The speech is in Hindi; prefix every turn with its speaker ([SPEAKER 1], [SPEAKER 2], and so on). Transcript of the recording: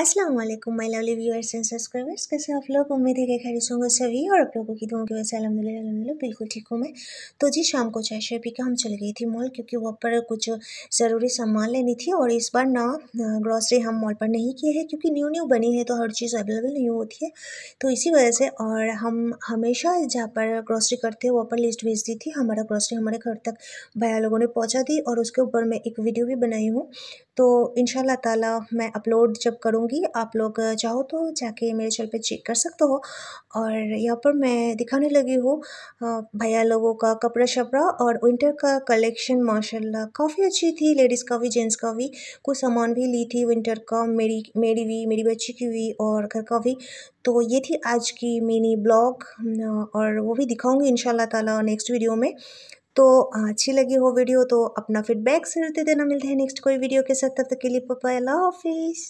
[SPEAKER 1] अस्सलाम वालेकुम my lovely viewers and subscribers कैसे आप लोग उम्मीद है कि खैर होंगे सभी और आप लोगों की दुआ की वजह से अलहमदिल्ला बिल्कुल ठीक हूँ मैं तो जी शाम को चाय शेयर पी के हम चल गए थी मॉल क्योंकि वहाँ पर कुछ ज़रूरी सामान लेनी थी और इस बार ना ग्रॉसरी हम मॉल पर नहीं किए हैं क्योंकि न्यू न्यू बनी है तो हर चीज़ अवेलेबल नहीं होती है तो इसी वजह से और हम हमेशा जहाँ पर ग्रॉसरी करते हैं वहाँ पर लिस्ट भेज दी थी हमारा ग्रॉसरी हमारे घर तक भैया लोगों ने पहुँचा दी और उसके ऊपर मैं एक वीडियो भी बनाई हूँ तो इन ताला मैं अपलोड जब करूँगी दूंगी आप लोग चाहो तो जाके मेरे चैनल पे चेक कर सकते हो और यहाँ पर मैं दिखाने लगी हूँ भैया लोगों का कपड़ा शपड़ा और विंटर का कलेक्शन माशाल्लाह काफ़ी अच्छी थी लेडीज़ का भी जेंट्स का भी कुछ सामान भी ली थी विंटर का मेरी मेरी भी मेरी बच्ची की भी और घर का भी तो ये थी आज की मिनी ब्लॉग और वो भी दिखाऊँगी इन ताला नेक्स्ट वीडियो में तो अच्छी लगी हो वीडियो तो अपना फीडबैक जरूर दे देना मिलते हैं नेक्स्ट कोई वीडियो के साथ तब तक के लिए पपा अल्लाह हाफिज़